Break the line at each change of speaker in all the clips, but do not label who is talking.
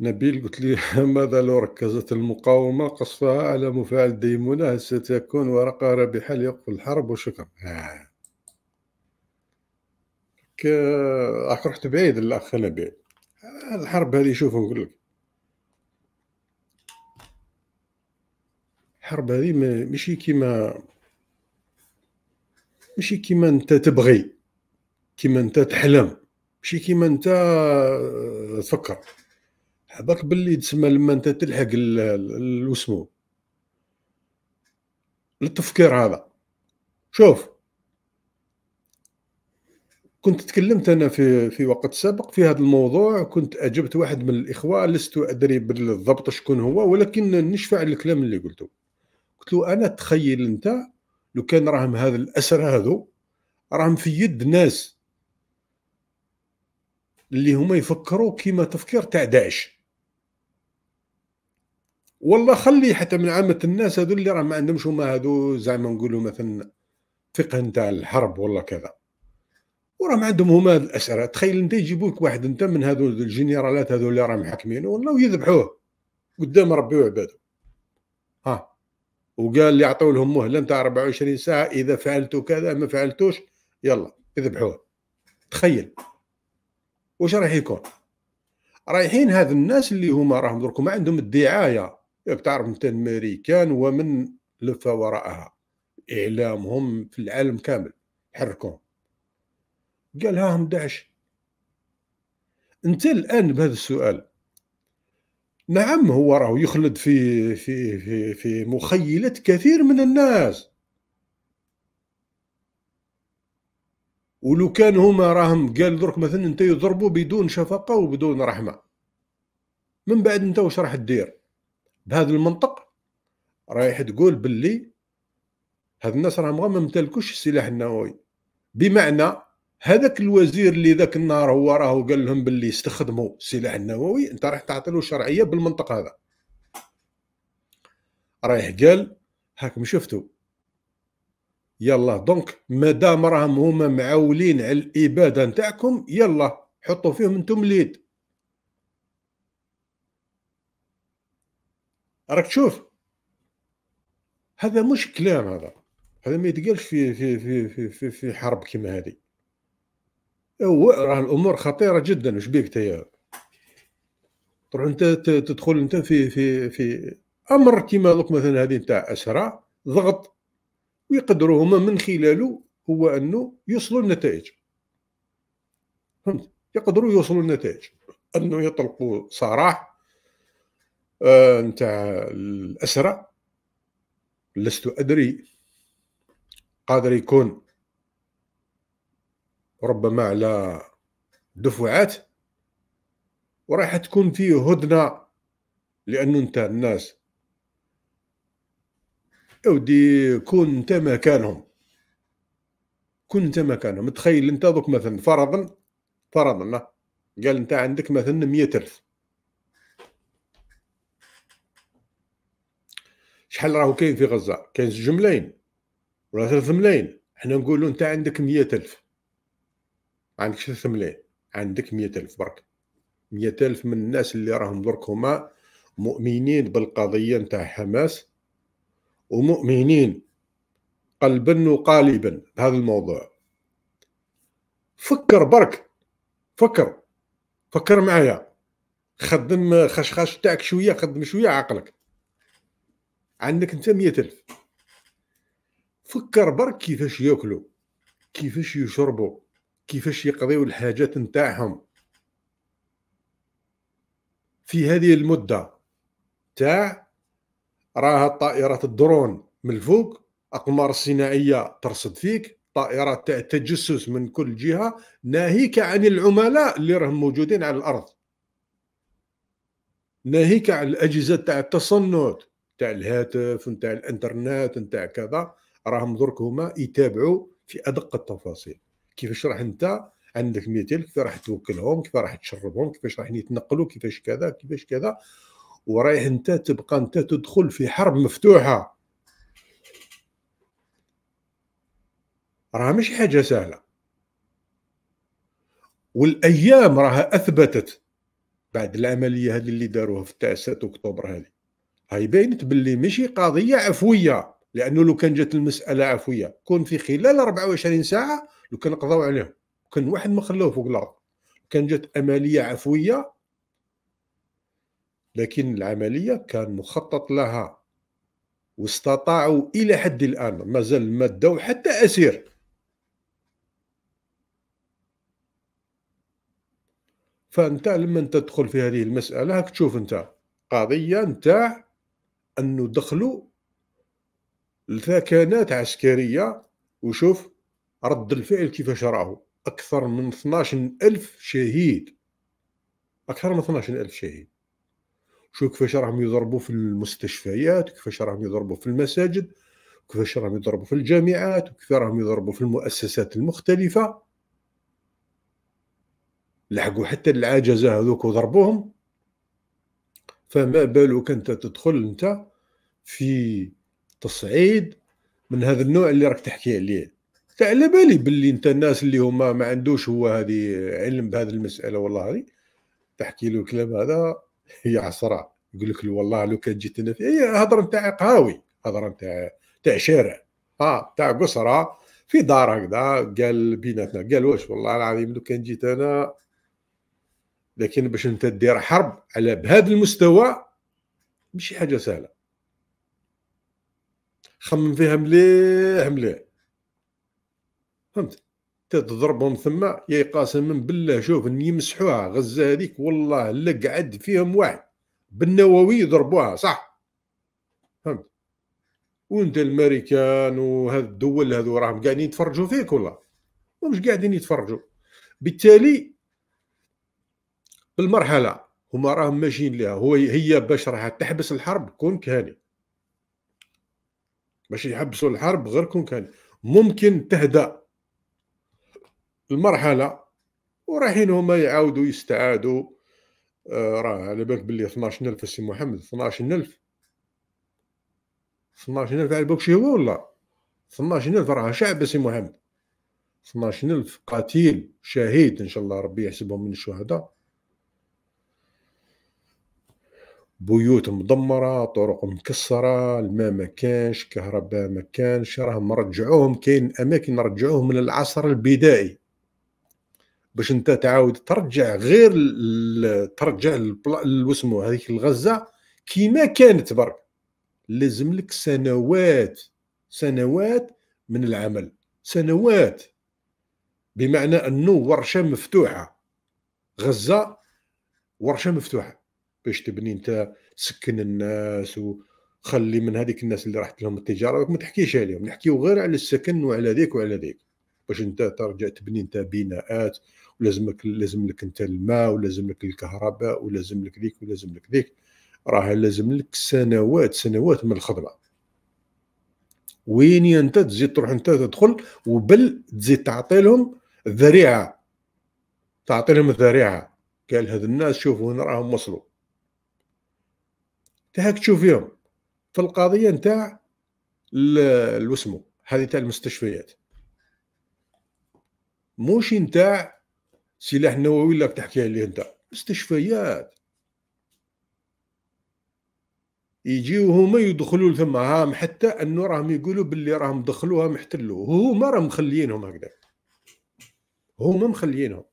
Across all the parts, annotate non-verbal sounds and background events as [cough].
نبيل قلت لي [laughs] ماذا لو ركزت المقاومة قصفها على مفاعل ديمونة ستكون ورقة رابحة ليقف الحرب وشكرا آه. رحت بعيد الأخ نبيل الحرب هذه شوف نقول لك الحرب هذه ماشي كيما ماشي كيما انت تبغي كيما انت تحلم ماشي كيما انت آه، تفكر حضرت باللي تسمى لما انت تلحق الاسمو للتفكير هذا شوف كنت تكلمت انا في في وقت سابق في هذا الموضوع كنت اجبت واحد من الاخوه لست ادري بالضبط شكون هو ولكن نشفع الكلام اللي قلته قلت له انا تخيل انت لو كان راهم هذا الاسر هذو راهم في يد ناس اللي هما يفكروا كيما تفكير تاع داعش والله خلي حتى من عامة الناس هذو اللي راه ما عندهمش هما هذو زعما نقولوا مثلا فقه نتاع الحرب والله كذا وراهم عندهم هما الاسرى تخيل انت يجيبوك واحد انت من هذو الجنرالات هذو اللي راهم حاكمين والله ويذبحوه قدام ربي وعباده ها وقال لي عطوا لهم مهله نتاع 24 ساعه اذا فعلتوا كذا ما فعلتوش يلا يذبحوه تخيل واش راح يكون رايحين هذ الناس اللي هما راهم دركم ما عندهم الدعايه ياك تعرف الامريكان ومن لف وراءها اعلامهم في العالم كامل حركوهم قال ها هم داعش انت الان بهذا السؤال نعم هو راهو يخلد في في في في مخيلة كثير من الناس ولو كان هما راهم قال درك مثلا انت يضربوا بدون شفقة وبدون رحمة من بعد انت واش راح تدير بهذا المنطق رايح تقول باللي هاد الناس راهم ما ممتلكوش السلاح النووي بمعنى هذاك الوزير اللي ذاك النهار هو راه قال لهم باللي استخدموا السلاح النووي انت راح تعطي له شرعيه بالمنطق هذا رايح قال هاكم شفتوا يلا دونك مادام راهم هما معولين على الاباده نتاعكم يلا حطوا فيهم انتم اليد راك تشوف هذا مش كلام هذا هذا ما يتقالش في في في في في, في حرب كيما هذه راه الامور خطيره جدا واش بيك تايا تروح انت تدخل انت في في في امر كيما دوك مثلا هذه نتاع اسرع ضغط ويقدروا هما من خلاله هو انه يوصلوا النتائج فهمت يقدروا يوصلوا النتائج انه يطلقوا سراح نتاع الأسرى لست أدري قادر يكون ربما على دفعات وراح تكون فيه هدنة لأنه أنت الناس أودي كون أنت مكانهم كون أنت مكانهم تخيل أنت دوك مثلا فرضا فرضا قال أنت عندك مثلا مية ألف شحال راهو كاين في غزه كاين زوج ملايين ولا ثلاث ملايين حنا نقولوا انت عندك مية ألف عندك ثلاث ملايين عندك مية ألف برك مية ألف من الناس اللي راهم درك هما مؤمنين بالقضيه نتاع حماس ومؤمنين قلبا وقالبا بهذا الموضوع فكر برك فكر فكر معايا خدم خشخاش تاعك شويه خدم شويه عقلك عندك انت مئة ألف فكر برك كيفاش ياكلوا كيفاش يشربوا كيفاش يقضيو الحاجات نتاعهم في هذه المده تاع راها طائرات الدرون من الفوق اقمار صناعيه ترصد فيك طائرات تاع التجسس من كل جهه ناهيك عن العملاء اللي راهم موجودين على الارض ناهيك عن الاجهزه تاع التصنت نتاع الهاتف نتاع الانترنت نتاع كذا راهم درك هما يتابعوا في ادق التفاصيل كيفاش راح انت عندك 200 كيف راح توكلهم كيف راح تشربهم كيفاش راح يتنقلوا كيفاش كذا كيفاش كذا ورايح انت تبقى انت تدخل في حرب مفتوحه راها مش حاجه سهله والايام راها اثبتت بعد العمليه هذه اللي داروها في تاع 6 اكتوبر هذه هاي بينت باللي ماشي قضيه عفويه لانه لو كان جات المساله عفويه كون في خلال 24 ساعه لو كان قضاو عليهم كان واحد ما خلوه فوق الارض كان جات عمليه عفويه لكن العمليه كان مخطط لها واستطاعوا الى حد الان مازال ما داو حتى اسير فانت لما تدخل في هذه المساله هاك تشوف انت قضيه أنت انه دخلوا لثكنات عسكريه وشوف رد الفعل كيفاش راهو اكثر من 12 الف شهيد اكثر من 12 الف شهيد شوف كيفاش راهم يضربوا في المستشفيات كيفاش راهم يضربوا في المساجد كيفاش راهم يضربوا في الجامعات وكيفاش راهم يضربوا في المؤسسات المختلفه لحقوا حتى العجزه هذوك وضربوهم فما بالك انت تدخل انت في تصعيد من هذا النوع اللي راك تحكي عليه انت على بالي باللي انت الناس اللي هما ما عندوش هو هذه علم بهذه المساله والله هذه تحكي له الكلام هذا عصرة يقول لك والله لو كان جيت انا في اي هضره نتاع قهاوي هضره نتاع تاع شارع اه تاع قصره في دار هكذا قال بيناتنا قال واش والله العظيم لو كان جيت انا لكن باش انت دير حرب على بهذا المستوى مش حاجه سهله خمم فيها مليح مليح فهمت تضربهم ثما يا قاسما بالله شوف ان يمسحوها غزه هذيك والله لا قعد فيهم واحد بالنووي يضربوها صح فهمت وانت الامريكان وهذ الدول هذو راهم قاعدين يتفرجوا فيك والله ومش قاعدين يتفرجوا بالتالي بالمرحله هما راهم ماشيين لها هو هي باش راح تحبس الحرب كون كهاني باش يحبسوا الحرب غير كون كان ممكن تهدأ المرحله ورايحين هما يعاودوا يستعادوا آه، راه على بالك بلي 12000 سي محمد 12000 12000 على بالك شي هو ولا 12000 راه شعب سي محمد 12000 قتيل شهيد ان شاء الله ربي يحسبهم من الشهداء بيوت مدمرة طرق مكسرة الماء ما كانش كهرباء ما كانش راهم رجعوهم كاين أماكن رجعوهم من العصر البدائي باش انت تعاود ترجع غير ترجع الوسمو هذيك الغزه كيما كانت برك لازم لك سنوات سنوات من العمل سنوات بمعنى انه ورشه مفتوحه غزه ورشه مفتوحه باش تبني انت سكن الناس وخلي من هذيك الناس اللي راحت لهم التجاره ما تحكيش عليهم نحكيو غير على السكن وعلى ذيك وعلى ذيك باش انت ترجع تبني انت بناءات ولازمك لازم لك انت الماء ولازم لك الكهرباء ولازم لك ذيك ولازم لك ذيك راه لازم لك سنوات سنوات من الخدمه وين انت تزيد تروح انت تدخل وبل تزيد تعطي لهم الذريعه تعطي لهم الذريعه قال هذ الناس شوفوا وين راهم وصلوا تهك تشوفيهم في القضيه نتاع الوسمو هذه تاع المستشفيات موش نتاع سلاح نووي لك تحكيها لي انت مستشفيات يجيو هما يدخلوا لثم هام حتى انه راهم يقولوا باللي راهم دخلوها محتلوا هما راهم مخليينهم هكذا هما مخليينهم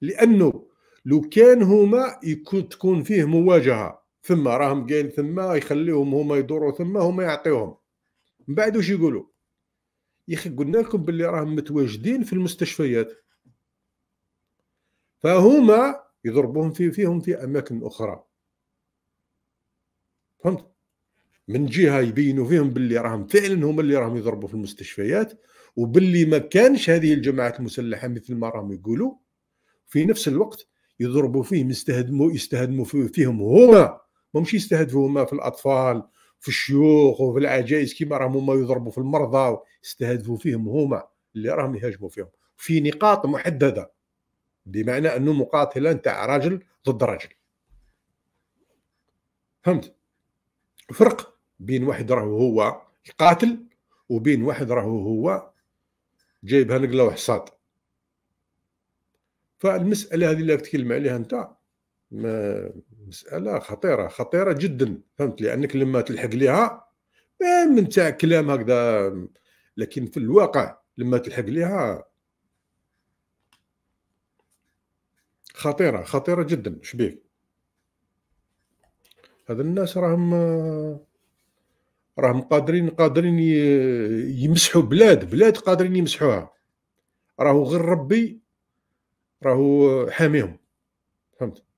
لانه لو كان هما يكون تكون فيه مواجهه ثم راهم جايين ثم يخليهم هما يدوروا ثم هما يعطيوهم من بعد واش يقولوا يا اخي قلنا لكم باللي راهم متواجدين في المستشفيات فهما يضربوهم في فيهم في اماكن اخرى فهمت من جهه يبينوا فيهم باللي راهم فعلا هما اللي راهم يضربوا في المستشفيات وباللي ما كانش هذه الجماعات المسلحه مثل ما راهم يقولوا في نفس الوقت يضربوا فيه يستهدموا يستهدموا فيهم هما ماهمش يستهدفوا هما في الاطفال في الشيوخ وفي العجائز كيما راهم هما يضربوا في المرضى يستهدفوا فيهم هما اللي راهم يهاجموا فيهم في نقاط محدده بمعنى انه مقاتله نتاع راجل ضد راجل فهمت فرق بين واحد راهو هو يقاتل وبين واحد راهو هو جايبها نقله وحصاد فالمساله هذه اللي تكلم عليها انت ما مساله خطيره خطيره جدا فهمت لانك لما تلحق ليها من تاع كلام هكذا لكن في الواقع لما تلحق ليها خطيره خطيره جدا شبيك هذا الناس راهم راهم قادرين قادرين يمسحوا بلاد بلاد قادرين يمسحوها راهو غير ربي راهو حاميهم فهمت